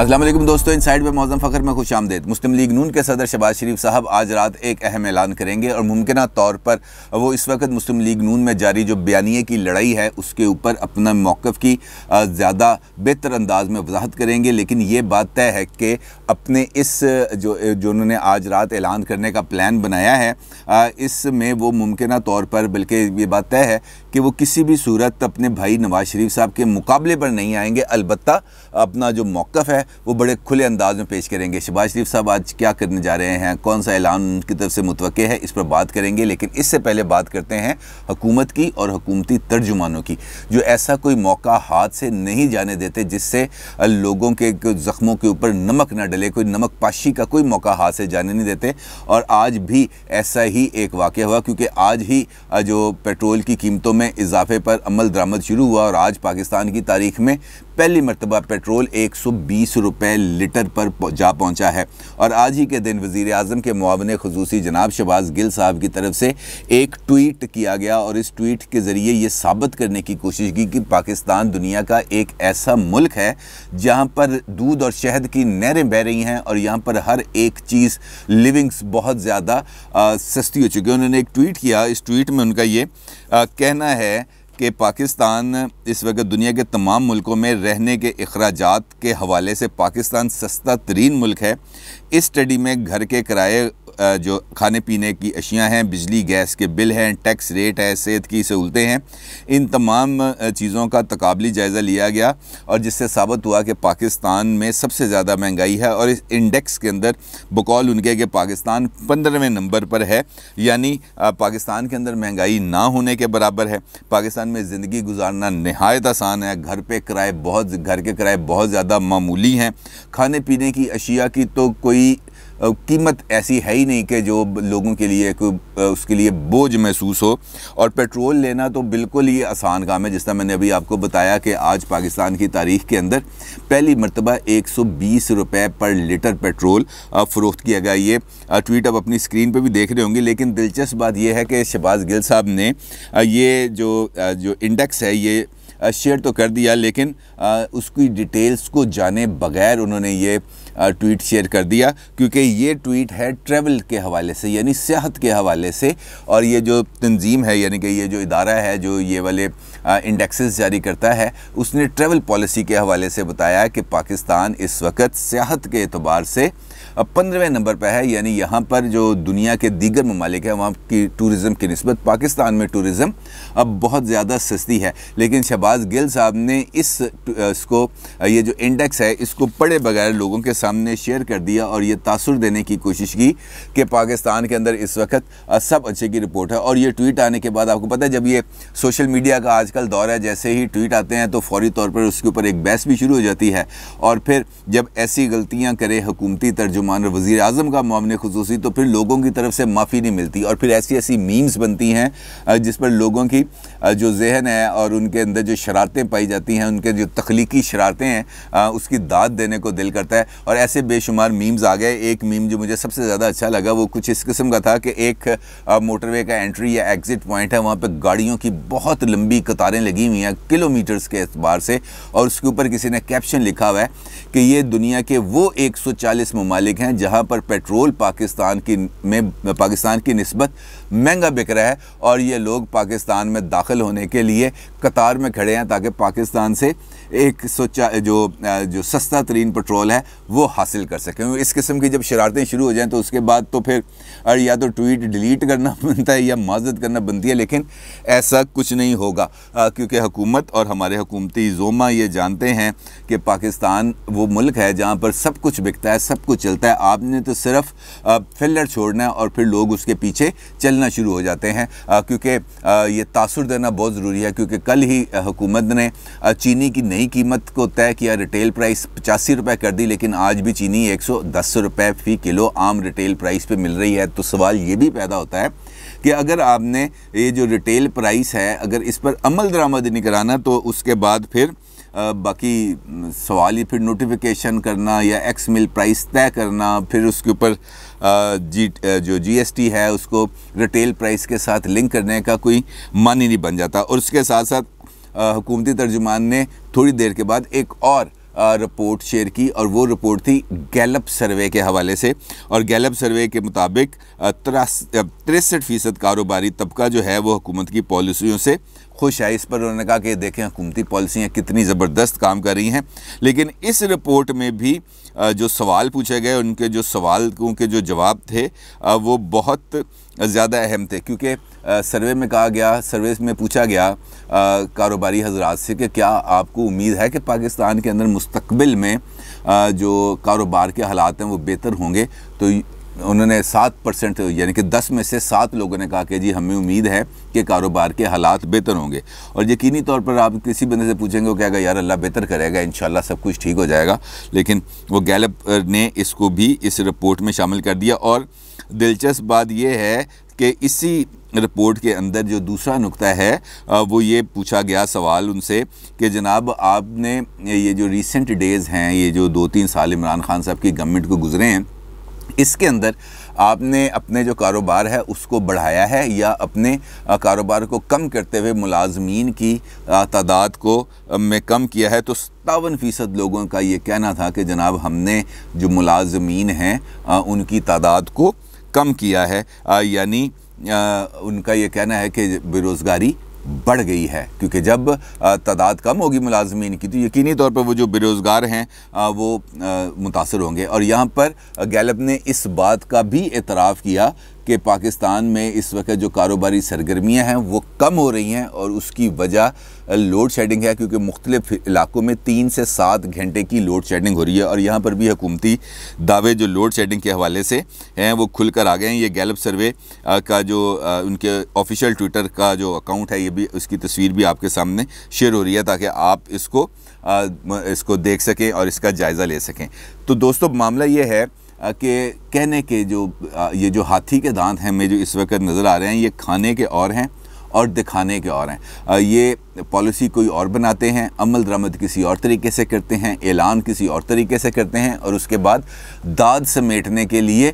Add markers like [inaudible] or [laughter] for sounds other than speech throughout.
असलम दोस्तों इन साइड पर मौजम फ़खर में खुश आमदेद मुस्लिम लीग नून के सदर शबाज शरीफ साहब आज रात एक अहम ऐलान करेंगे और मुमकिन तौर पर वो इस वक्त मुस्लिम लीग नून में जारी जो बयानी की लड़ाई है उसके ऊपर अपना मौक़ की ज़्यादा बेहतर अंदाज में वजाहत करेंगे लेकिन ये बात तय है कि अपने इस जो जो उन्होंने आज रात ऐलान करने का प्लान बनाया है इसमें वो मुमकिन तौर पर बल्कि ये बात तय है कि वो किसी भी सूरत अपने भाई नवाज शरीफ साहब के मुकाबले पर नहीं आएंगे अलबत् अपना जो मौक़ है वो बड़े खुले अंदाज में पेश करेंगे शहबाज शरीफ साहब आज क्या करने जा रहे हैं कौन सा ऐलान उनकी तरफ से मुतव है इस पर बात करेंगे लेकिन इससे पहले बात करते हैं हकूमत की और हकूमती तर्जुमानों की जो ऐसा कोई मौका हाथ से नहीं जाने देते जिससे लोगों के ज़ख्मों के ऊपर नमक ना डले कोई नमक पाशी का कोई मौका हाथ से जाने नहीं देते और आज भी ऐसा ही एक वाक़ हुआ क्योंकि आज ही जो पेट्रोल की कीमतों में इजाफे पर अमल दरामद शुरू हुआ और आज पाकिस्तान की तारीख में पहली मरतबा पेट्रोल एक सौ बीस रुपये लीटर पर जा पहुँचा है और आज ही के दिन वज़ी अजम के मुआवन खसूसी जनाब शबाज गिल साहब की तरफ से एक ट्वीट किया गया और इस ट्वीट के ज़रिए ये साबित करने की कोशिश की कि पाकिस्तान दुनिया का एक ऐसा मुल्क है जहाँ पर दूध और शहद की नहरें बह रही हैं और यहाँ पर हर एक चीज़ लिविंग्स बहुत ज़्यादा सस्ती हो चुकी है उन्होंने एक ट्वीट किया इस ट्वीट में उनका ये आ, कहना है कि पाकिस्तान इस वक्त दुनिया के तमाम मुल्कों में रहने के अखराज के हवाले से पाकिस्तान सस्ता तरीन मुल्क है इस स्टडी में घर के किराए जो खाने पीने की अशियाँ हैं बिजली गैस के बिल हैं टैक्स रेट है सेहत की सहूलतें हैं इन तमाम चीज़ों का तकबली जायज़ा लिया गया और जिससे साबित हुआ कि पाकिस्तान में सबसे ज़्यादा महंगाई है और इस इंडेक्स के अंदर बकौल उनके कि पाकिस्तान पंद्रहवें नंबर पर है यानी पाकिस्तान के अंदर महंगाई ना होने के बराबर है पाकिस्तान में ज़िंदगी गुजारना नहायत आसान है घर पर किराए बहुत घर के किराए बहुत ज़्यादा मामूली हैं खाने पीने की अशिया की तो कोई कीमत ऐसी है ही नहीं कि जो लोगों के लिए उसके लिए बोझ महसूस हो और पेट्रोल लेना तो बिल्कुल ही आसान काम है जिस तरह मैंने अभी आपको बताया कि आज पाकिस्तान की तारीख के अंदर पहली मरतबा एक सौ रुपये पर लीटर पेट्रोल फ़रोख्त किया गया ये ट्वीट अब अपनी स्क्रीन पर भी देख रहे होंगे लेकिन दिलचस्प बात यह है कि शहबाज गिल साहब ने ये जो जो इंडेक्स है ये शेयर तो कर दिया लेकिन उसकी डिटेल्स को जाने बगैर उन्होंने ये ट्वीट शेयर कर दिया क्योंकि ये ट्वीट है ट्रेवल के हवाले से यानी सेहत के हवाले से और ये जो तंजीम है यानी कि ये जो इदारा है जो ये वाले इंडेक्सेस जारी करता है उसने ट्रैवल पॉलिसी के हवाले से बताया कि पाकिस्तान इस वक्त सेहत के अतबार से पंद्रहवें नंबर पर है यानी यहाँ पर जो दुनिया के दीगर ममालिक हैं वहाँ की टूरिज़म की नस्बत पाकिस्तान में टूरिज़म अब बहुत ज़्यादा सस्ती है लेकिन शहबाज गिल साहब ने इस इसको ये जो इंडेक्स है इसको पढ़े बगैर लोगों के सामने शेयर कर दिया और ये तासर देने की कोशिश की कि पाकिस्तान के अंदर इस वक्त सब अच्छे की रिपोर्ट है और ये ट्वीट आने के बाद आपको पता है जब ये सोशल मीडिया का आजकल दौर है जैसे ही ट्वीट आते हैं तो फौरी तौर पर उसके ऊपर एक बहस भी शुरू हो जाती है और फिर जब ऐसी गलतियाँ करे हुकूमती तर्ज तर्जुमान वज़ी अजम का मामले खसूसी तो फिर लोगों की तरफ से माफ़ी नहीं मिलती और फिर ऐसी ऐसी मीम्स बनती हैं जिस पर लोगों की जो जहन है और उनके अंदर जो शरारतें पाई जाती हैं उनके जो तख्लीकी शरारतें हैं उसकी दाद देने को दिल करता है और ऐसे बेशुमार मीम्स आ गए एक मीम जो मुझे सबसे ज़्यादा अच्छा लगा वो कुछ इस किस्म का था कि एक मोटरवे का एंट्री या एग्ज़िट पॉइंट है वहाँ पर गाड़ियों की बहुत लंबी कतारें लगी हुई हैं किलोमीटर्स के अतबार से और उसके ऊपर किसी ने कैप्शन लिखा हुआ है कि ये दुनिया के वो एक सौ चालीस ममालिक ममालिक हैं जहाँ पर पेट्रोल पाकिस्तान की में पाकिस्तान की नस्बत महंगा बिक रहा है और ये लोग पाकिस्तान में दाखिल होने के लिए कतार में खड़े हैं ताकि पाकिस्तान से एक सौ जो जो सस्ता तरीन पेट्रोल है वो हासिल कर सकें इस किस्म की जब शरारतें शुरू हो जाएँ तो उसके बाद तो फिर अरे या तो ट्वीट डिलीट करना [laughs] बनता है या माजत करना बनती है लेकिन ऐसा कुछ नहीं होगा क्योंकि हुकूमत और हमारे हुकूमती जोमा ये जानते हैं कि पाकिस्तान वो मुल्क है जहाँ पर सब कुछ बिकता है सब कुछ चलता सकता है आपने तो सिर्फ फिल्लर छोड़ना है और फिर लोग उसके पीछे चलना शुरू हो जाते हैं क्योंकि ये तासर देना बहुत ज़रूरी है क्योंकि कल ही हुकूमत ने चीनी की नई कीमत को तय किया रिटेल प्राइस पचासी रुपये कर दी लेकिन आज भी चीनी एक सौ दस फ़ी किलो आम रिटेल प्राइस पर मिल रही है तो सवाल ये भी पैदा होता है कि अगर आपने ये जो रिटेल प्राइस है अगर इस पर अमल दरामद नहीं कराना तो उसके बाद फिर बाकी सवाल ही फिर नोटिफिकेशन करना या एक्स मिल प्राइस तय करना फिर उसके ऊपर जी जो जीएसटी है उसको रिटेल प्राइस के साथ लिंक करने का कोई मान ही नहीं बन जाता और उसके साथ साथ हुकूमती तर्जुमान ने थोड़ी देर के बाद एक और रिपोर्ट शेयर की और वो रिपोर्ट थी गैलप सर्वे के हवाले से और गैलप सर्वे के मुताबिक तिरसठ फ़ीसद कारोबारी तबका जो है वो हुकूमत की पॉलिसियों से खुश है इस पर उन्होंने कहा कि देखें हुकूमती पॉलिसियाँ कितनी ज़बरदस्त काम कर रही हैं लेकिन इस रिपोर्ट में भी जो सवाल पूछे गए उनके जो सवाल के जो जवाब थे वो बहुत ज़्यादा अहम थे क्योंकि सर्वे में कहा गया सर्वे में पूछा गया कारोबारी हजरात से कि क्या आपको उम्मीद है कि पाकिस्तान के अंदर मुस्तबिल में जो कारोबार के हालात हैं वो बेहतर होंगे तो उन्होंने सात परसेंट यानी कि दस में से सात लोगों ने कहा कि जी हमें उम्मीद है कि कारोबार के हालात बेहतर होंगे और यकीनी तौर पर आप किसी बंदे से पूछेंगे वो कहेगा यार अल्लाह बेहतर करेगा इन सब कुछ ठीक हो जाएगा लेकिन वो गैलप ने इसको भी इस रिपोर्ट में शामिल कर दिया और दिलचस्प बात यह है कि इसी रिपोर्ट के अंदर जो दूसरा नुक्ता है वो ये पूछा गया सवाल उनसे कि जनाब आपने ये जो रिसेंट डेज़ हैं ये जो दो तीन साल इमरान खान साहब की गवर्नमेंट को गुजरे हैं इसके अंदर आपने अपने जो कारोबार है उसको बढ़ाया है या अपने कारोबार को कम करते हुए मुलाजमीन की तादाद को में कम किया है तो सत्तावन फ़ीसद लोगों का ये कहना था कि जनाब हमने जो मुलाजमीन हैं उनकी तादाद को कम किया है यानी उनका ये कहना है कि बेरोज़गारी बढ़ गई है क्योंकि जब तादाद कम होगी मुलाजमीन की तो यकीनी तौर पर वो जो बेरोज़गार हैं वो मुतासर होंगे और यहाँ पर गैलप ने इस बात का भी एतराफ़ किया कि पाकिस्तान में इस वक्त जो कारोबारी सरगर्मियाँ हैं वो कम हो रही हैं और उसकी वजह लोड शेडिंग है क्योंकि मुख्तलिफ इलाकों में तीन से सात घंटे की लोड शेडिंग हो रही है और यहाँ पर भी हुकूमती दावे जो लोड शेडिंग के हवाले से हैं वो खुल कर आ गए हैं ये गैलप सर्वे का जो उनके ऑफिशियल ट्विटर का जो अकाउंट है ये भी उसकी तस्वीर भी आपके सामने शेयर हो रही है ताकि आप इसको इसको देख सकें और इसका जायज़ा ले सकें तो दोस्तों मामला ये है के कहने के जो ये जो हाथी के दांत हैं मैं जो इस वक्त नज़र आ रहे हैं ये खाने के और हैं और दिखाने के और हैं ये पॉलिसी कोई और बनाते हैं अमल दरामद किसी और तरीके से करते हैं ऐलान किसी और तरीके से करते हैं और उसके बाद दाद समेटने के लिए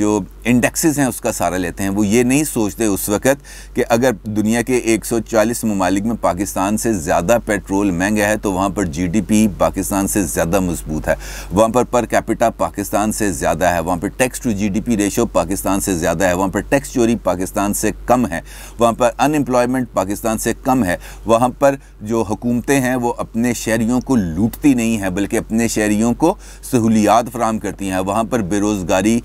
जो इंडेक्सेस हैं उसका सहारा लेते हैं वो ये नहीं सोचते उस वक्त कि अगर दुनिया के 140 ममालिक में पाकिस्तान से ज़्यादा पेट्रोल महंगा है तो वहाँ पर जी पाकिस्तान से ज़्यादा मजबूत है वहाँ पर पर कैपिटा पाकिस्तान से ज़्यादा है वहाँ पर tax to G ratio Pakistan से ज़्यादा है वहाँ पर टैक्स चोरी पाकिस्तान से कम है वहाँ पर अनएम्प्लॉयमेंट पाकिस्तान से कम है वहाँ पर जो हुकूमतें हैं वो अपने शहरीों को लूटती नहीं हैं बल्कि अपने शहरीों को सहूलियात फ्राहम करती हैं वहाँ पर बेरोज़गारी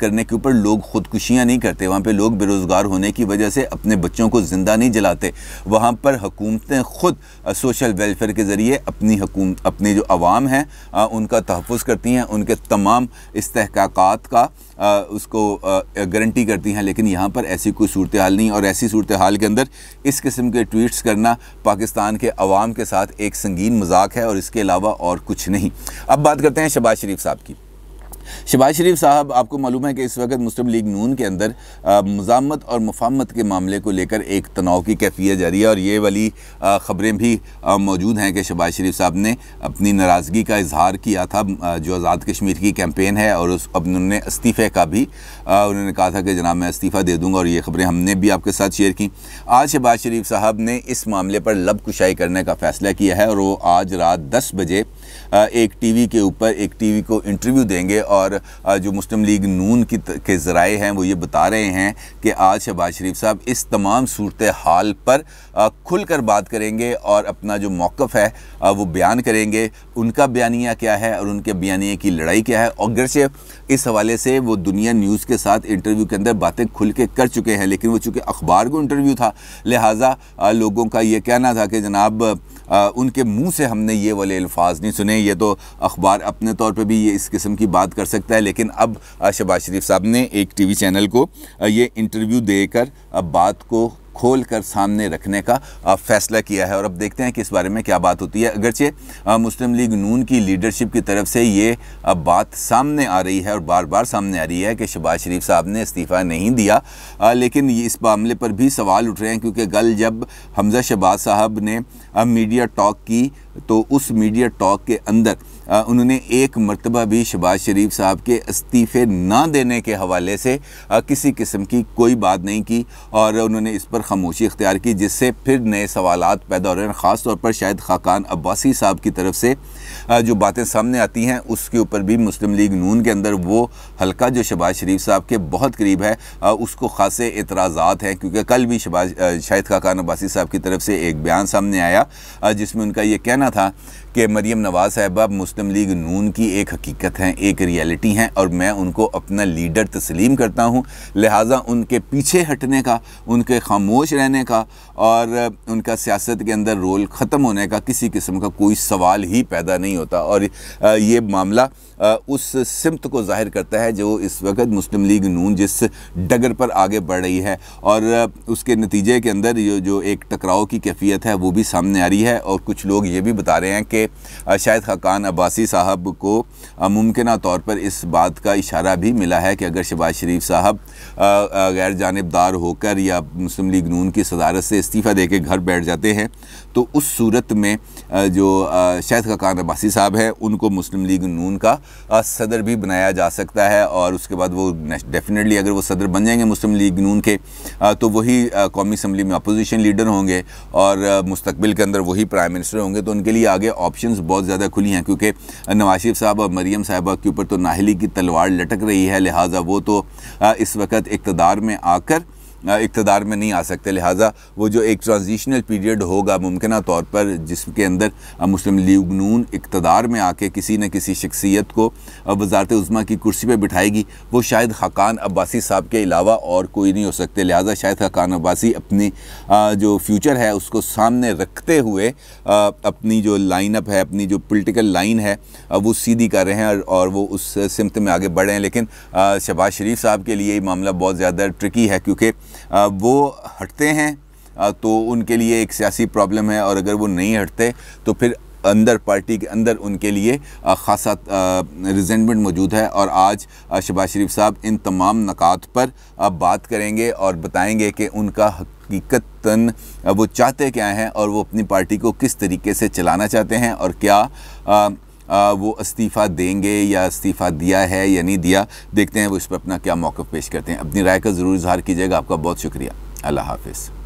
करने के ऊपर लोग ख़ुदकुशियाँ नहीं करते वहाँ पर लोग बेरोज़गार होने की वजह से अपने बच्चों को ज़िंदा नहीं जलाते वहाँ पर हुकूमतें ख़ुद सोशल वेलफेयर के ज़रिए अपनी हकूम अपने जो आवाम हैं उनका तहफ़ करती हैं उनके तमाम इसकात का उसको गारंटी करती हैं लेकिन यहाँ पर ऐसी कोई सूरत हाल नहीं और ऐसी सूरत हाल के अंदर इस किस्म के ट्वीट्स करना पाकिस्तान के अवाम के साथ एक संगीन मजाक है और इसके अलावा और कुछ नहीं अब बात करते हैं शबाज शरीफ साहब की शबाज शरीफ साहब आपको मालूम है कि इस वक्त मुस्लिम लीग नून के अंदर मजामत और मुफामत के मामले को लेकर एक तनाव की कैफियत जारी है और ये वाली ख़बरें भी मौजूद हैं कि शबाज शरीफ साहब ने अपनी नाराज़गी का इजहार किया था जो आज़ाद कश्मीर की कैंपेन है और उस अब उन्होंने इस्तीफ़े का भी उन्होंने कहा था कि जनाब मैं इस्तीफ़ा दे दूँगा और ये ख़बरें हमने भी आपके साथ शेयर की आज शबाज शरीफ साहब ने इस मामले पर लब कुशाई करने का फ़ैसला किया है और वो आज रात दस बजे एक टीवी के ऊपर एक टीवी को इंटरव्यू देंगे और जो मुस्लिम लीग नून की के ज़राए हैं वो ये बता रहे हैं कि आज शहबाज शरीफ साहब इस तमाम सूरत हाल पर खुलकर बात करेंगे और अपना जो मौक़ है वो बयान करेंगे उनका बयानिया क्या है और उनके बयानिए की लड़ाई क्या है और अगरचे इस हवाले से वो दुनिया न्यूज़ के साथ इंटरव्यू के अंदर बातें खुल के कर चुके हैं लेकिन वो चूँकि अखबार को इंटरव्यू था लिहाजा लोगों का ये कहना था कि जनाब उनके मुँह से हमने ये वाले अल्फाज नहीं सुने ये तो अखबार अपने तौर पर भी ये इस किस्म की बात कर सकता है लेकिन अब शबाज शरीफ साहब ने एक टी वी चैनल को ये इंटरव्यू देकर अब बात को खोल कर सामने रखने का फैसला किया है और अब देखते हैं कि इस बारे में क्या बात होती है अगरचे मुस्लिम लीग नून की लीडरशिप की तरफ से ये अब बात सामने आ रही है और बार बार सामने आ रही है कि शहबाज शरीफ साहब ने इस्तीफ़ा नहीं दिया आ, लेकिन इस मामले पर भी सवाल उठ रहे हैं क्योंकि कल जब हमजा शहबाज साहब ने मीडिया टॉक की तो उस मीडिया टॉक के अंदर उन्होंने एक मरतबा भी शबाज शरीफ साहब के इस्तीफ़े ना देने के हवाले से किसी किस्म की कोई बात नहीं की और उन्होंने इस पर खामोशी इख्तियार की जिससे फिर नए सवाल पैदा हो रहे हैं ख़ासतौर पर शायद खाकान अब्बासी साहब की तरफ से जो बातें सामने आती हैं उसके ऊपर भी मुस्लिम लीग नून के अंदर वो हल्का जो शबाज शरीफ साहब के बहुत करीब है उसको खासे एतराज़ात हैं क्योंकि कल भी शबाज शाहिद खाकान अब्बासी साहब की तरफ से एक बयान सामने आया जिसमें उनका ये कहना था कि मरीम नवाज़ साहबा मुस्लिम लीग नून की एक हकीकत हैं एक रियलिटी हैं और मैं उनको अपना लीडर तस्लीम करता हूँ लिहाजा उनके पीछे हटने का उनके खामोश रहने का और उनका सियासत के अंदर रोल ख़त्म होने का किसी किस्म का कोई सवाल ही पैदा नहीं होता और ये मामला उस सिमत को जाहिर करता है जो इस वक्त मुस्लिम लीग नून जिस डगर पर आगे बढ़ रही है और उसके नतीजे के अंदर ये जो एक टकराव की कैफियत है वो भी सामने आ रही है और कुछ लोग ये भी बता रहे हैं कि शायद खाकान अब्बासी साहब को मुमकिन तौर पर इस बात का इशारा भी मिला है कि अगर शहबाज शरीफ साहब गैर जानबदार होकर या मुस्लिम लीग नून की सदारत से इस्तीफ़ा दे के घर बैठ जाते हैं तो उस सूरत में जो शहद खकान रबासी साहब हैं उनको मुस्लिम लीग नून का सदर भी बनाया जा सकता है और उसके बाद वो डेफिनेटली अगर वो सदर बन जाएंगे मुस्लिम लीग नून के तो वही कौमी असम्बली में अपोजिशन लीडर होंगे और मुस्तबिल के अंदर वही प्राइम मिनिस्टर होंगे तो उनके लिए आगे ऑप्शन बहुत ज़्यादा खुली हैं क्योंकि नवाज साहब और मरीम साहबा के ऊपर तो नाहली की तलवार लटक रही है लिहाजा वो तो इस वक्त इकतदार में आकर इकतदार में नहीं आ सकते लिहाजा वो जो एक ट्रांजिशनल पीरियड होगा मुमकिन तौर पर जिसके अंदर मुस्लिम लीग नून इकतदार में आके किसी न किसी शख्सियत को वजारत उज़मा की कुर्सी पर बिठाएगी वो शायद खकान अब्बासी साहब के अलावा और कोई नहीं हो सकते लिहाजा शायद खकान अब्बासी अपनी जो फ्यूचर है उसको सामने रखते हुए अपनी जो लाइनअप है अपनी जो पोलिटिकल लाइन है वो सीधी कर रहे हैं और वो उस सिमत में आगे रहे हैं लेकिन शहबाज शरीफ साहब के लिए ये मामला बहुत ज़्यादा ट्रिकी है क्योंकि वो हटते हैं तो उनके लिए एक सियासी प्रॉब्लम है और अगर वो नहीं हटते तो फिर अंदर पार्टी के अंदर उनके लिए ख़ासा रिजेंटमेंट मौजूद है और आज शबाज शरीफ साहब इन तमाम नकात पर बात करेंगे और बताएंगे कि उनका हकीकतन वो चाहते क्या हैं और वो अपनी पार्टी को किस तरीके से चलाना चाहते हैं और क्या वो इस्तीफ़ा देंगे या इस्तीफ़ा दिया है या नहीं दिया देखते हैं वो इस पर अपना क्या मौक़ पेश करते हैं अपनी राय का ज़रूर इजहार कीजिएगा आपका बहुत शुक्रिया अल्लाह हाफिज़